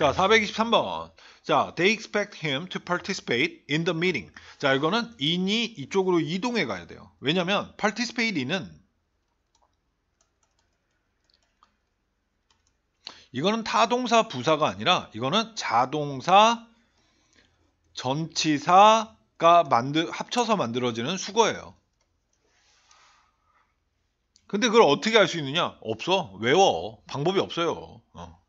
자, 423번. 자, they expect him to participate in the meeting. 자, 이거는 in이 이쪽으로 이동해 가야 돼요. 왜냐면 participate in은 이거는 타동사 부사가 아니라 이거는 자동사 전치사가 만들 합쳐서 만들어지는 수거예요. 근데 그걸 어떻게 알 수 있느냐? 없어. 외워. 방법이 없어요. 어.